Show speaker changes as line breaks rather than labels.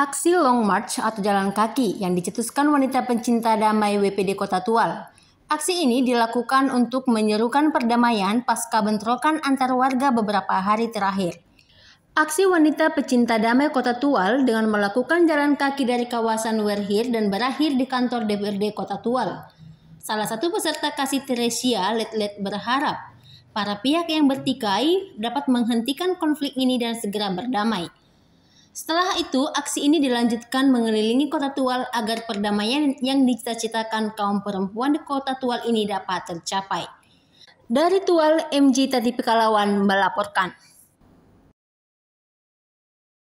Aksi Long March atau jalan kaki yang dicetuskan wanita pencinta damai WPD Kota Tual. Aksi
ini dilakukan untuk menyerukan perdamaian pasca bentrokan antar warga beberapa hari terakhir. Aksi wanita pecinta damai Kota Tual dengan melakukan jalan kaki dari kawasan Werhir dan berakhir di kantor DPRD Kota Tual. Salah satu peserta kasih Teresia Letlet berharap para pihak yang bertikai dapat menghentikan konflik ini dan segera berdamai. Setelah itu, aksi ini dilanjutkan mengelilingi kota Tual agar perdamaian yang dicita-citakan kaum perempuan di kota Tual ini
dapat tercapai. Dari Tual, MG Tadi Pekalawan melaporkan.